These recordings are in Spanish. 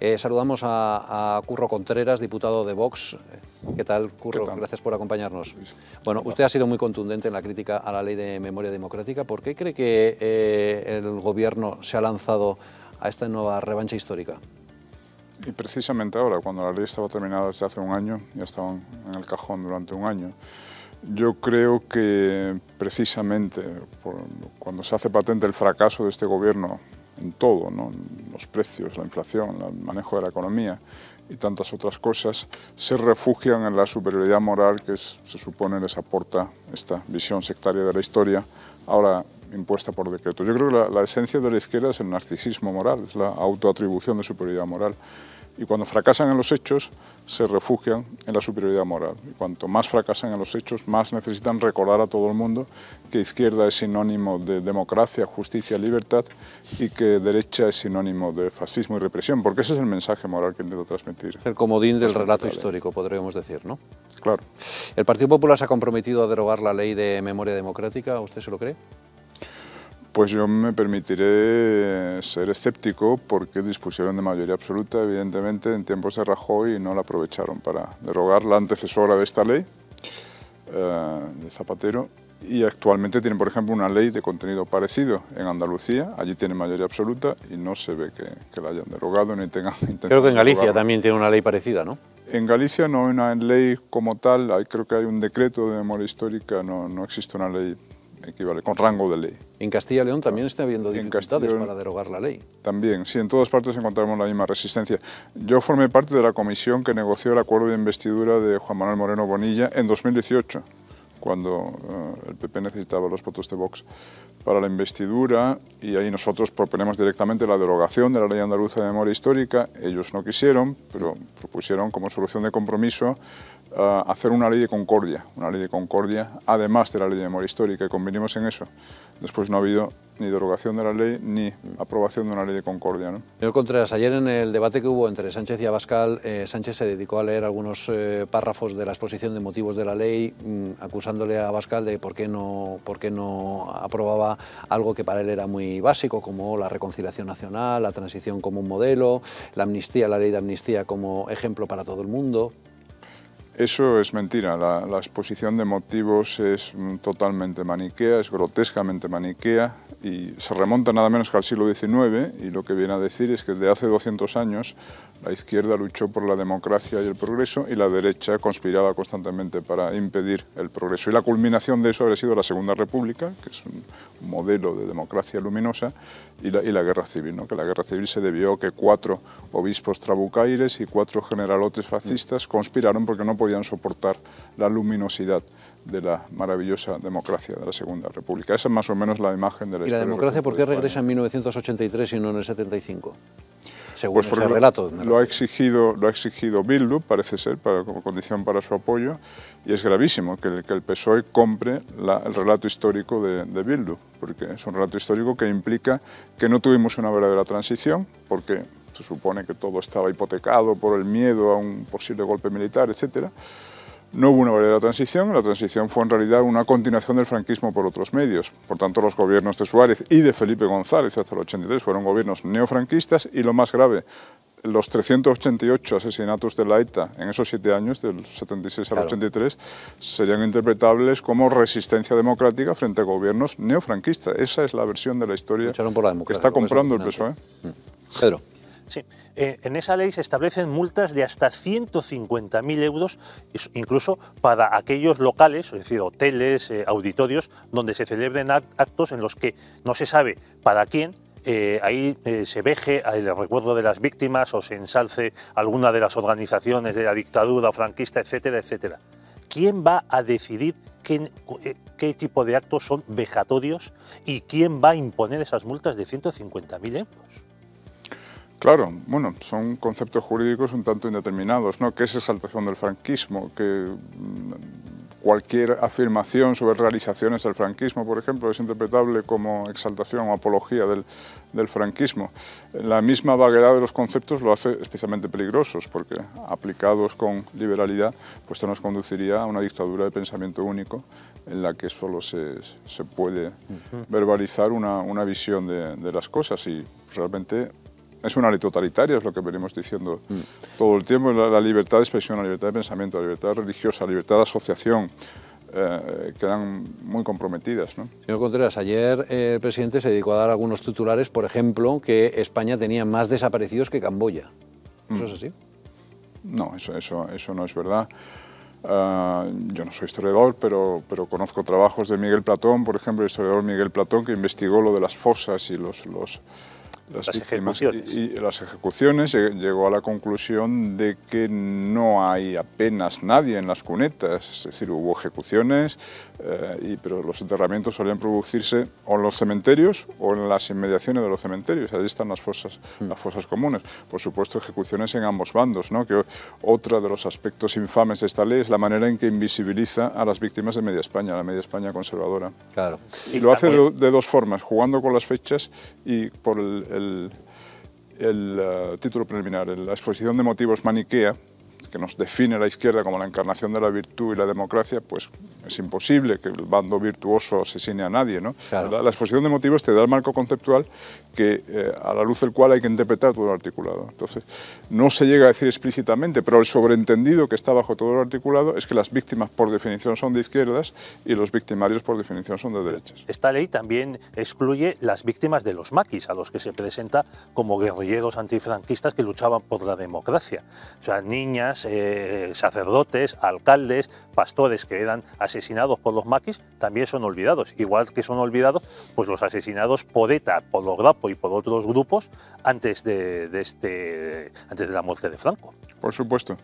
Eh, saludamos a, Curro Contreras, diputado de Vox. ¿Qué tal, Curro? Gracias por acompañarnos. Bueno, usted ha sido muy contundente en la crítica a la ley de memoria democrática. ¿Por qué cree que eh, el gobierno se ha lanzado a esta nueva revancha histórica? Y precisamente ahora, cuando la ley estaba terminada desde hace un año, ya estaban en el cajón durante un año, yo creo que precisamente cuando se hace patente el fracaso de este gobierno en todo, ¿no? los precios, la inflación, el manejo de la economía y tantas otras cosas, se refugian en la superioridad moral que se supone les aporta esta visión sectaria de la historia, ahora impuesta por decreto. Yo creo que la, la esencia de la izquierda es el narcisismo moral, es la autoatribución de superioridad moral. Y cuando fracasan en los hechos, se refugian en la superioridad moral. Y cuanto más fracasan en los hechos, más necesitan recordar a todo el mundo que izquierda es sinónimo de democracia, justicia, libertad y que derecha es sinónimo de fascismo y represión, porque ese es el mensaje moral que intento transmitir. El comodín del relato histórico, podríamos decir, ¿no? Claro. ¿El Partido Popular se ha comprometido a derogar la ley de memoria democrática? ¿Usted se lo cree? Pues yo me permitiré ser escéptico porque dispusieron de mayoría absoluta, evidentemente, en tiempos de Rajoy y no la aprovecharon para derogar la antecesora de esta ley, eh, de Zapatero, y actualmente tienen, por ejemplo, una ley de contenido parecido en Andalucía, allí tienen mayoría absoluta y no se ve que, la hayan derogado ni tengan intención. Creo que en Galicia también tiene una ley parecida, ¿no? En Galicia no hay una ley como tal, hay, creo que hay un decreto de memoria histórica, no, no existe una ley equivale, con rango de ley. En Castilla y León también está habiendo dificultades para derogar la ley. También, sí, en todas partes encontramos la misma resistencia. Yo formé parte de la comisión que negoció el acuerdo de investidura de Juan Manuel Moreno Bonilla en 2018, cuando eh, el PP necesitaba los votos de Vox para la investidura y ahí nosotros proponemos directamente la derogación de la ley andaluza de memoria histórica. Ellos no quisieron, pero propusieron como solución de compromiso hacer una ley de concordia, una ley de concordia, además de la ley de memoria histórica, y convenimos en eso. Después no ha habido ni derogación de la ley ni aprobación de una ley de concordia. ¿no? Señor Contreras, ayer en el debate que hubo entre Sánchez y Abascal, eh, Sánchez se dedicó a leer algunos eh, párrafos de la exposición de motivos de la ley, mm, acusándole a Abascal de por qué, no, por qué no aprobaba algo que para él era muy básico, como la reconciliación nacional, la transición como un modelo, la amnistía, la ley de amnistía como ejemplo para todo el mundo. Eso es mentira, la, exposición de motivos es mm, totalmente maniquea, es grotescamente maniquea y se remonta nada menos que al siglo XIX y lo que viene a decir es que desde hace 200 años la izquierda luchó por la democracia y el progreso y la derecha conspiraba constantemente para impedir el progreso. Y la culminación de eso habría sido la Segunda República, que es un modelo de democracia luminosa, y la, y la guerra civil, ¿no? que la guerra civil se debió que cuatro obispos trabucaires y cuatro generalotes fascistas conspiraron porque no podían podían soportar la luminosidad de la maravillosa democracia de la Segunda República. Esa es más o menos la imagen de la ¿Y historia. ¿Y la democracia por qué regresa en 1983 y no en el 75? Según pues ese relato. Lo, ha exigido, lo ha exigido Bildu, parece ser, para, como condición para su apoyo, y es gravísimo que el, que el PSOE compre el relato histórico de, de Bildu, porque es un relato histórico que implica que no tuvimos una verdadera transición, porque se supone que todo estaba hipotecado por el miedo a un posible golpe militar, etc. No hubo una verdadera transición, la transición fue en realidad una continuación del franquismo por otros medios. Por tanto, los gobiernos de Suárez y de Felipe González hasta el 83 fueron gobiernos neofranquistas y lo más grave, los 388 asesinatos de la ETA en esos siete años, del 76 al 83, serían interpretables como resistencia democrática frente a gobiernos neofranquistas. Esa es la versión de la historia que está comprando el PSOE. Cero. Sí, eh, en esa ley se establecen multas de hasta 150.000 euros, incluso para aquellos locales, es decir, hoteles, eh, auditorios, donde se celebren actos en los que no se sabe para quién, eh, ahí se veje el recuerdo de las víctimas o se ensalce alguna de las organizaciones de la dictadura franquista, etcétera, etcétera. ¿Quién va a decidir qué, qué tipo de actos son vejatorios y quién va a imponer esas multas de 150.000 euros? Claro, bueno, son conceptos jurídicos un tanto indeterminados, ¿no? Que es exaltación del franquismo? Que mm, cualquier afirmación sobre realizaciones del franquismo, por ejemplo, es interpretable como exaltación o apología del, franquismo. La misma vaguedad de los conceptos lo hace especialmente peligrosos, porque aplicados con liberalidad, pues esto nos conduciría a una dictadura de pensamiento único en la que solo se, puede verbalizar una, visión de, de las cosas y realmente es una ley totalitaria, es lo que venimos diciendo mm. todo el tiempo. La, libertad de expresión, la libertad de pensamiento, la libertad religiosa, la libertad de asociación, eh, quedan muy comprometidas. ¿no? Señor Contreras, ayer eh, el presidente se dedicó a dar algunos titulares, por ejemplo, que España tenía más desaparecidos que Camboya. ¿Eso es mm. así? No, eso, eso, eso no es verdad. Ah, yo no soy historiador, pero, pero conozco trabajos de Miguel Platón, por ejemplo, el historiador Miguel Platón, que investigó lo de las fosas y los, los las, ejecuciones. Y, las ejecuciones eh, llegó a la conclusión de que no hay apenas nadie en las cunetas, es decir, hubo ejecuciones, eh, y, pero los enterramientos solían producirse o en los cementerios o en las inmediaciones de los cementerios, ahí están las fosas, mm. las fosas comunes. Por supuesto, ejecuciones en ambos bandos, que otro de los aspectos infames de esta ley es la manera en que invisibiliza a las víctimas de Media España, la Media España conservadora. Claro. Y, lo ah, hace de, dos formas, jugando con las fechas y por el el, eh, título preliminar, la exposición de motivos maniquea, que nos define la izquierda como la encarnación de la virtud y la democracia, pues es imposible que el bando virtuoso asesine a nadie. ¿no? La, exposición de motivos te da el marco conceptual que, eh, a la luz del cual hay que interpretar todo el articulado. Entonces, no se llega a decir explícitamente, pero el sobreentendido que está bajo todo el articulado es que las víctimas por definición son de izquierdas y los victimarios por definición son de derechas. Esta ley también excluye las víctimas de los maquis, a los que se presenta como guerrilleros antifranquistas que luchaban por la democracia. O sea, niñas eh, sacerdotes, alcaldes, pastores que eran asesinados por los maquis, también son olvidados. Igual que son olvidados pues los asesinados por ETA, por los Grapo y por otros grupos antes de, este, antes de la muerte de Franco. Por supuesto.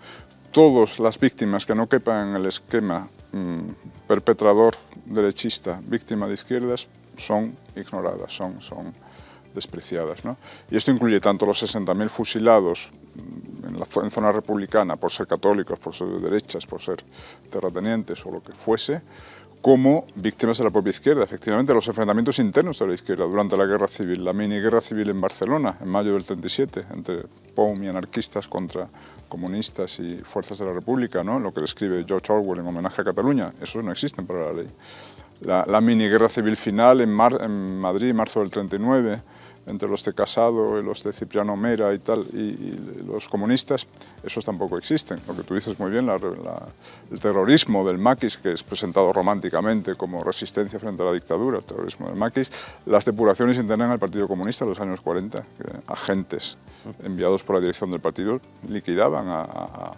Todas las víctimas que no quepan en el esquema mm, perpetrador derechista, víctima de izquierdas, son ignoradas, son, son despreciadas. Y esto incluye tanto los 60.000 fusilados en, la, zona republicana por ser católicos, por ser de derechas, por ser terratenientes o lo que fuese, como víctimas de la propia izquierda. Efectivamente, los enfrentamientos internos de la izquierda durante la guerra civil, la mini guerra civil en Barcelona, en mayo del 37, entre POUM y anarquistas contra comunistas y fuerzas de la República, ¿no? lo que describe George Orwell en homenaje a Cataluña, eso no existen para la ley la, mini guerra civil final en, en Madrid, marzo del 39, entre los de Casado y los de Cipriano Mera y tal, y, los comunistas, esos tampoco existen. Lo que tú dices muy bien, el terrorismo del maquis, que es presentado románticamente como resistencia frente a la dictadura, el terrorismo del maquis, las depuraciones internas del Partido Comunista en los años 40, agentes enviados por la dirección del partido liquidaban a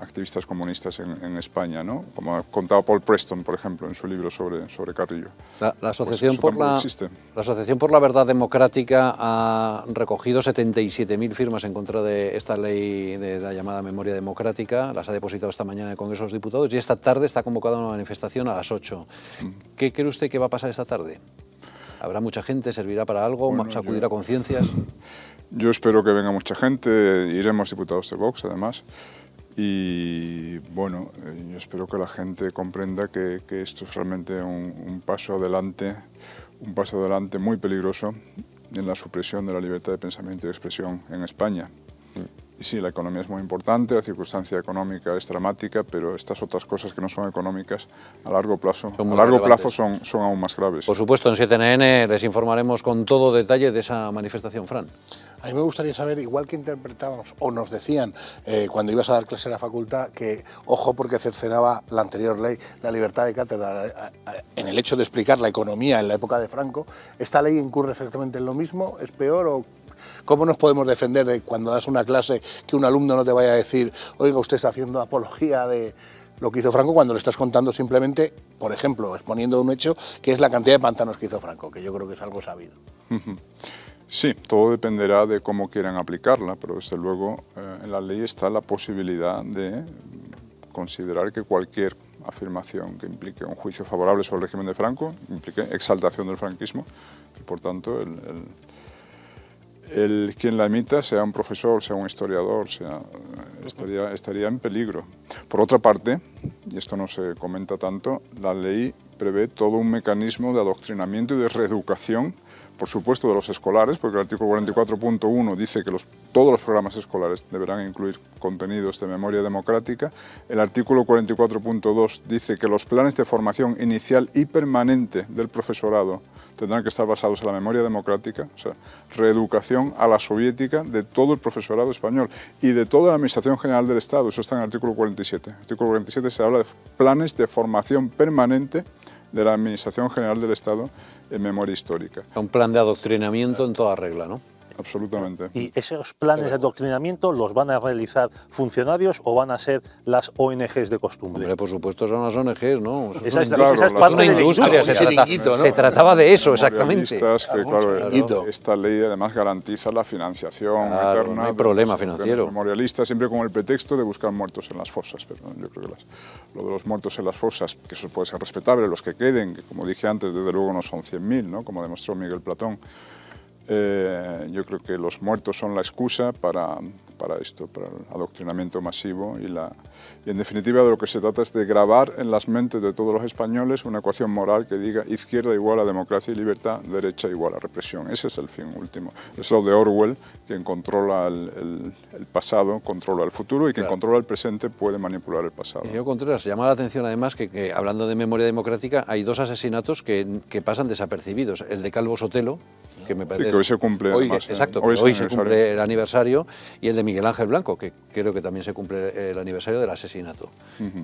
activistas comunistas en, España, ¿no? como ha contado Paul Preston, por ejemplo, en su libro sobre, sobre Carrillo. La, pues asociación por la, la Asociación por la Verdad Democrática ha recogido 77.000 firmas en contra de esta ley de la llamada memoria democrática, las ha depositado esta mañana en el Congreso los Diputados y esta tarde está convocada una manifestación a las 8. ¿Qué cree usted que va a pasar esta tarde? ¿Habrá mucha gente? ¿Servirá para algo? Bueno, ¿Sacudirá conciencias? Yo espero que venga mucha gente, iremos diputados de Vox además. Y bueno, yo eh, espero que la gente comprenda que, esto es realmente un, paso adelante, un paso adelante muy peligroso en la supresión de la libertad de pensamiento y expresión en España. Mm. Y sí, la economía es muy importante, la circunstancia económica es dramática, pero estas otras cosas que no son económicas a largo plazo, a largo plazo son, son aún más graves. Por supuesto, en 7NN les informaremos con todo detalle de esa manifestación, Fran. A mí me gustaría saber, igual que interpretábamos o nos decían eh, cuando ibas a dar clase en la facultad, que ojo porque cercenaba la anterior ley, la libertad de cátedra, eh, eh, en el hecho de explicar la economía en la época de Franco, ¿esta ley incurre exactamente en lo mismo? ¿Es peor o ¿Cómo nos podemos defender de cuando das una clase que un alumno no te vaya a decir, oiga, usted está haciendo apología de lo que hizo Franco cuando le estás contando simplemente, por ejemplo, exponiendo un hecho que es la cantidad de pantanos que hizo Franco, que yo creo que es algo sabido? Sí, todo dependerá de cómo quieran aplicarla, pero desde luego eh, en la ley está la posibilidad de considerar que cualquier afirmación que implique un juicio favorable sobre el régimen de Franco implique exaltación del franquismo y por tanto el, quien la emita, sea un profesor, sea un historiador, sea, estaría, estaría, en peligro. Por otra parte, y esto no se comenta tanto, la ley prevé todo un mecanismo de adoctrinamiento y de reeducación por supuesto, de los escolares, porque el artículo 44.1 dice que los, todos los programas escolares deberán incluir contenidos de memoria democrática. El artículo 44.2 dice que los planes de formación inicial y permanente del profesorado tendrán que estar basados en la memoria democrática, o sea, reeducación a la soviética de todo el profesorado español y de toda la Administración General del Estado. Eso está en el artículo 47. el artículo 47 se habla de planes de formación permanente de la Administración General del Estado en memoria histórica. Un plan de adoctrinamiento en toda regla, ¿no? Absolutamente. ¿Y esos planes de adoctrinamiento los van a realizar funcionarios o van a ser las ONGs de costumbre? por supuesto son las ONGs, ¿no? Esa es, parte Se, ¿no? se, trataba de eso, exactamente. esta ley además garantiza la financiación eterna. No hay problema financiero. Memorialista, siempre con el pretexto de buscar muertos en las fosas. Pero yo creo que lo de los muertos en las fosas, que eso puede ser respetable, los que queden, que como dije antes, desde luego no son 100.000, ¿no? como demostró Miguel Platón, eh, yo creo que los muertos son la excusa para, para esto, para el adoctrinamiento masivo y, la, y en definitiva de lo que se trata es de grabar en las mentes de todos los españoles una ecuación moral que diga izquierda igual a democracia y libertad, derecha igual a represión. Ese es el fin último. Es lo de Orwell, quien controla el, pasado, controla el futuro y quien controla el presente puede manipular el pasado. Y señor Contreras, llama la atención además que, hablando de memoria democrática hay dos asesinatos que, que pasan desapercibidos. El de Calvo Sotelo, que me parece... que hoy se cumple. Hoy, ¿eh? exacto, hoy, se cumple el aniversario y el de Miguel Ángel Blanco, que creo que también se cumple el aniversario del asesinato.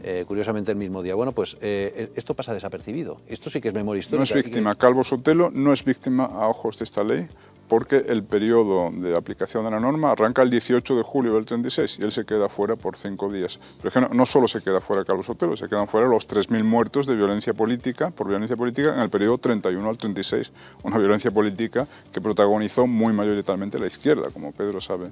Eh, curiosamente el mismo día. Bueno, pues eh, esto pasa desapercibido. Esto sí que es memoria histórica. No es víctima. Calvo Sotelo no es víctima a ojos de esta ley porque el periodo de aplicación de la norma arranca el 18 de julio del 36 y él se queda fuera por cinco días. Pero no, solo se queda fuera Carlos Sotelo, se quedan fuera los 3.000 muertos de violencia política, por violencia política en el periodo 31 al 36, una violencia política que protagonizó muy mayoritariamente la izquierda, como Pedro sabe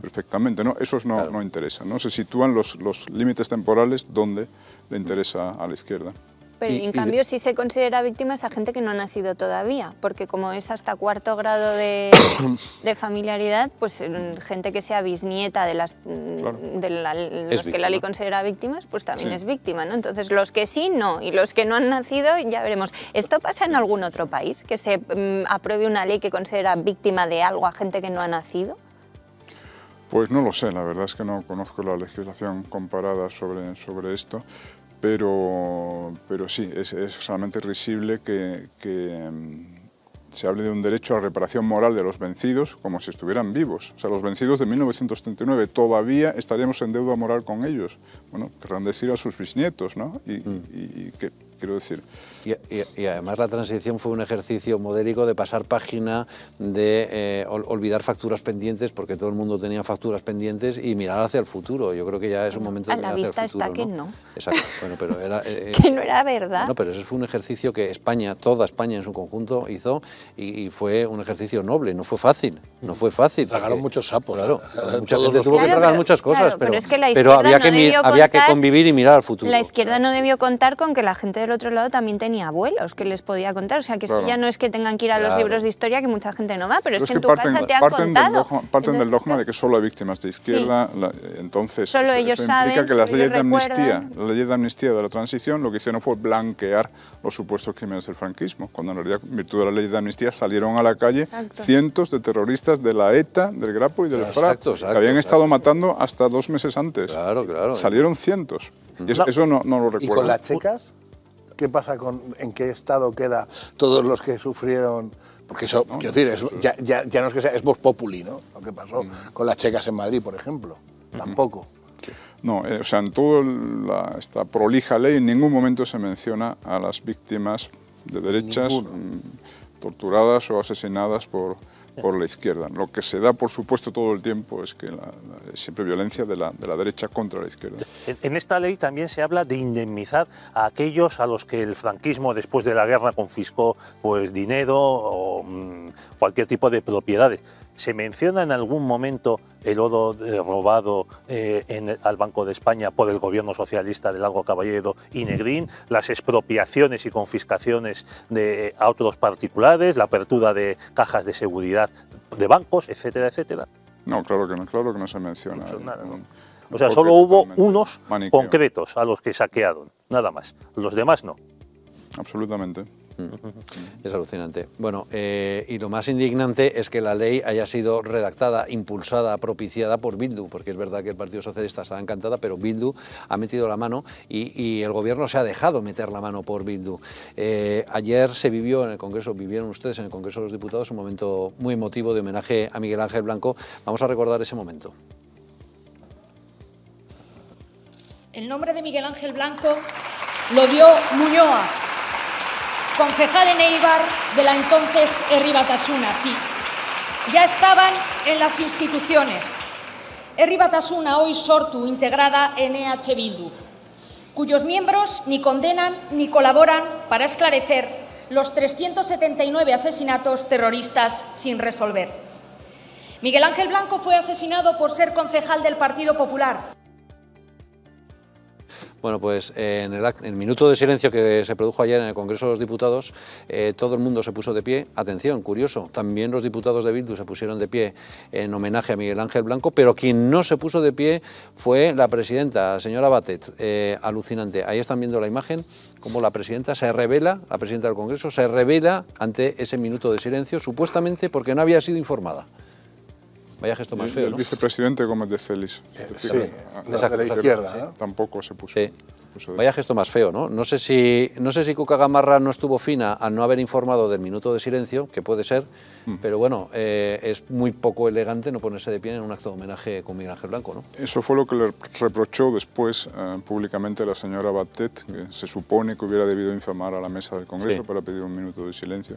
perfectamente. ¿no? no, interesa. no interesan, ¿no? se sitúan los, los límites temporales donde le interesa a la izquierda. Pero en cambio sí se considera víctima esa gente que no ha nacido todavía, porque como es hasta cuarto grado de, de familiaridad, pues mm, gente que sea bisnieta de, las, mm, de la, los que la ley considera víctimas, pues también es víctima, ¿no? Entonces los que sí, no, y los que no han nacido, ya veremos. ¿Esto pasa en algún otro país, que se mm, apruebe una ley que considera víctima de algo a gente que no ha nacido? Pues no lo sé, la verdad es que no conozco la legislación comparada sobre, sobre esto, pero, pero sí, es, es realmente risible que, mm, se hable de un derecho a reparación moral de los vencidos como si estuvieran vivos. O sea, los vencidos de 1939, todavía estaríamos en deuda moral con ellos. Bueno, querrán decir a sus bisnietos, ¿no? y mm. que quiero decir. Y, además la transición fue un ejercicio modélico de pasar página, de eh, olvidar facturas pendientes, porque todo el mundo tenía facturas pendientes, y mirar hacia el futuro. Yo creo que ya es un momento de A la vista está que no. Exacto. Bueno, pero era... Eh, que no era verdad. No, pero ese fue un ejercicio que España, toda España en su conjunto, hizo, y, fue un ejercicio noble, no fue fácil, no fue fácil. Tragaron muchos sapos. Claro, tuvo que tragar muchas cosas, pero, pero, que había, que, que convivir y mirar al futuro. La izquierda no debió contar con que la gente otro lado también tenía abuelos que les podía contar. O sea, que, ya no es que tengan que ir a los libros de historia, que mucha gente no va, pero, es, que, en tu parten, casa te han contado. Del dogma, parten del dogma de que solo hay víctimas de izquierda, entonces eso, implica que las leyes de amnistía, la ley de amnistía de la transición lo que hicieron fue blanquear los supuestos crímenes del franquismo, cuando en realidad, en virtud de la ley de amnistía, salieron a la calle cientos de terroristas de la ETA, del Grapo y del FRAP, que habían estado matando hasta dos meses antes. Salieron cientos. Y eso, no, lo recuerdo. ¿Y con las checas? qué pasa con, en qué estado queda todos los que sufrieron porque eso, quiero decir, ya, ya, no es que sea, es vos populi, ¿no? Lo que pasó mm. con las checas en Madrid, por ejemplo, tampoco. No, eh, o sea, en toda esta prolija ley en ningún momento se menciona a las víctimas de derechas mm, torturadas o asesinadas por, por la izquierda. Lo que se da, por supuesto, todo el tiempo es que la, siempre violencia de la, derecha contra la izquierda. En esta ley también se habla de indemnizar a aquellos a los que el franquismo después de la guerra confiscó pues, dinero o mm, cualquier tipo de propiedades. ¿Se menciona en algún momento el oro eh, robado eh, al Banco de España por el gobierno socialista de Largo Caballero y Negrín, las expropiaciones y confiscaciones de, a otros particulares, la apertura de cajas de seguridad de bancos, etcétera, etcétera. No, claro que no, claro que no se menciona. O sea, solo hubo unos concretos a los que saquearon, nada más. Los demás no. Absolutamente. Es alucinante. Bueno, eh, y lo más indignante es que la ley haya sido redactada, impulsada, propiciada por Bildu, porque es verdad que el Partido Socialista estaba encantada, pero Bildu ha metido la mano y, el gobierno se ha dejado meter la mano por Bildu. Eh, ayer se vivió en el Congreso, vivieron ustedes en el Congreso de los Diputados un momento muy emotivo de homenaje a Miguel Ángel Blanco. Vamos a recordar ese momento. El nombre de Miguel Ángel Blanco lo dio Muñoa concejal en Eibar de la entonces Herri Batasuna, sí. Ya estaban en las instituciones. Herri Batasuna, hoy Sortu, integrada en EH Bildu, cuyos miembros ni condenan ni colaboran para esclarecer los 379 asesinatos terroristas sin resolver. Miguel Ángel Blanco fue asesinado por ser concejal del Partido Popular. Bueno, pues en, el, minuto de silencio que se produjo ayer en el Congreso de los Diputados, eh, todo el mundo se puso de pie. Atención, curioso, también los diputados de Bildu se pusieron de pie en homenaje a Miguel Ángel Blanco, pero quien no se puso de pie fue la presidenta, señora Batet. Eh, alucinante. Ahí están viendo la imagen, como la presidenta se revela, la presidenta del Congreso, se revela ante ese minuto de silencio, supuestamente porque no había sido informada. Vaya gesto más feo, ¿no? El vicepresidente Gómez de Félix. Eh, sí, de la izquierda. Tampoco se puso. Sí. Pues Vaya gesto más feo, ¿no? No sé, si, no sé si Cuca Gamarra no estuvo fina al no haber informado del minuto de silencio, que puede ser, mm. pero bueno, eh, es muy poco elegante no ponerse de pie en un acto de homenaje con Miguel Ángel Blanco, ¿no? Eso fue lo que le reprochó después eh, públicamente la señora Batet, que se supone que hubiera debido informar a la mesa del Congreso para pedir un minuto de silencio.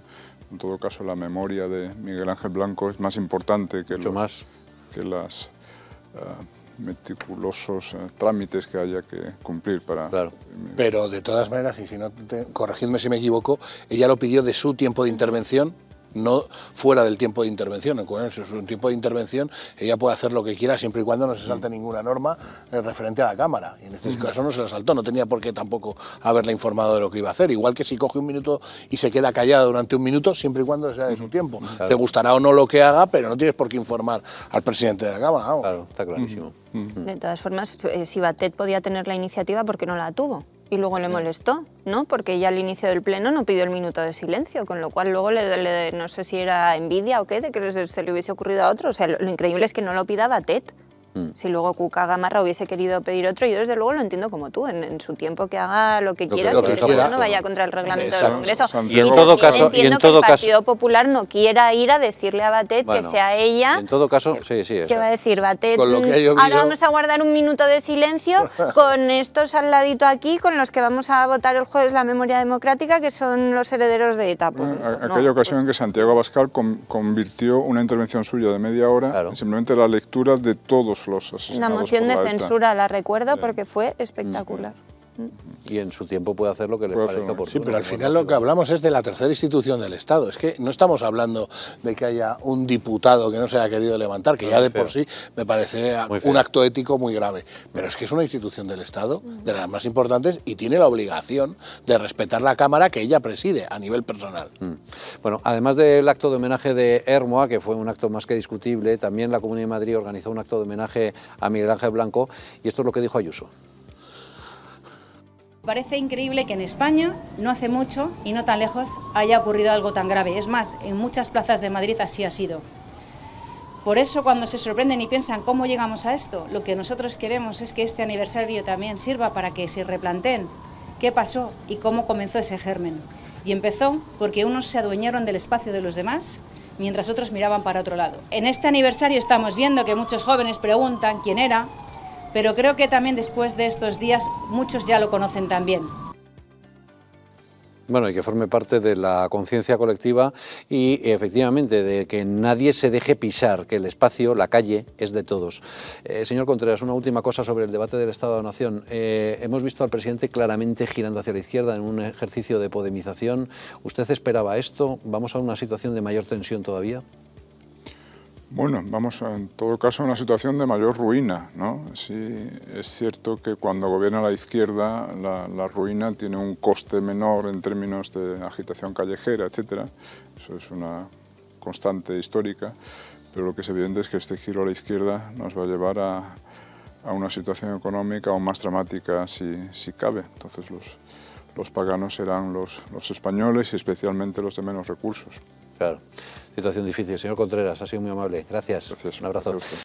En todo caso, la memoria de Miguel Ángel Blanco es más importante que, las... Eh, meticulosos eh, trámites que haya que cumplir para... Pero de todas maneras, y si no, te, corregidme si me equivoco, ella lo pidió de su tiempo de intervención no fuera del tiempo de intervención. cuanto es un tiempo de intervención, ella puede hacer lo que quiera siempre y cuando no se salte ninguna norma eh, referente a la Cámara. Y en este caso no se la saltó, no tenía por qué tampoco haberla informado de lo que iba a hacer. Igual que si coge un minuto y se queda callada durante un minuto, siempre y cuando sea de su tiempo. Te gustará o no lo que haga, pero no tienes por qué informar al presidente de la Cámara. Claro, está clarísimo. De todas formas, eh, si Batet podía tener la iniciativa, ¿por qué no la tuvo? y luego le molestó, ¿no? Porque ya al inicio del pleno no pidió el minuto de silencio, con lo cual luego le, no sé si era envidia o qué, de que se le hubiese ocurrido a otro. O sea, lo, increíble es que no lo pidaba Ted. Mm. Si luego Cuca Gamarra hubiese querido pedir otro, yo desde luego lo entiendo como tú, en, su tiempo que haga lo que quiera, siempre no vaya contra el reglamento del Congreso. Y en todo caso, y en todo que el Partido Popular no quiera ir a decirle a Batet que sea ella. En todo caso, eh, sí, sí. Que va a decir Batet. Mm, ahora vamos a guardar un minuto de silencio con estos al ladito aquí, con los que vamos a votar el jueves la memoria democrática, que son los herederos de ETA. aquella ocasión en que Santiago Abascal convirtió una intervención suya de media hora en simplemente la lectura de todos los Una moción de censura, la recuerdo, porque fue espectacular y en su tiempo puede hacer lo que le parezca. sí, pero al final lo que hablamos es de la tercera institución del Estado. Es que no estamos hablando de que haya un diputado que no se haya querido levantar, que ya de por sí me parece un acto ético muy grave. Pero es que es una institución del Estado, de las más importantes, y tiene la obligación de respetar la Cámara que ella preside a nivel personal. Mm. Bueno, además del acto de homenaje de Hermoa, que fue un acto más que discutible, también la Comunidad de Madrid organizó un acto de homenaje a Miguel Ángel Blanco, y esto es lo que dijo Ayuso. Parece increíble que en España, no hace mucho y no tan lejos, haya ocurrido algo tan grave. Es más, en muchas plazas de Madrid así ha sido. Por eso, cuando se sorprenden y piensan cómo llegamos a esto, lo que nosotros queremos es que este aniversario también sirva para que se replanteen qué pasó y cómo comenzó ese germen. Y empezó porque unos se adueñaron del espacio de los demás, mientras otros miraban para otro lado. En este aniversario estamos viendo que muchos jóvenes preguntan quién era, pero creo que también después de estos días muchos ya lo conocen también. Bueno, y que forme parte de la conciencia colectiva y efectivamente de que nadie se deje pisar, que el espacio, la calle, es de todos. Eh, señor Contreras, una última cosa sobre el debate del Estado de la Nación. Eh, hemos visto al presidente claramente girando hacia la izquierda en un ejercicio de podemización. ¿Usted esperaba esto? ¿Vamos a una situación de mayor tensión todavía? Bueno, vamos en todo caso a una situación de mayor ruina. ¿no? Sí, es cierto que cuando gobierna la izquierda la, ruina tiene un coste menor en términos de agitación callejera, etc. Eso es una constante histórica, pero lo que es evidente es que este giro a la izquierda nos va a llevar a, una situación económica aún más dramática si, si cabe. Entonces los, los paganos serán los españoles y especialmente los de menos recursos. Claro. Situación difícil. Señor Contreras, ha sido muy amable. Gracias. Un abrazo.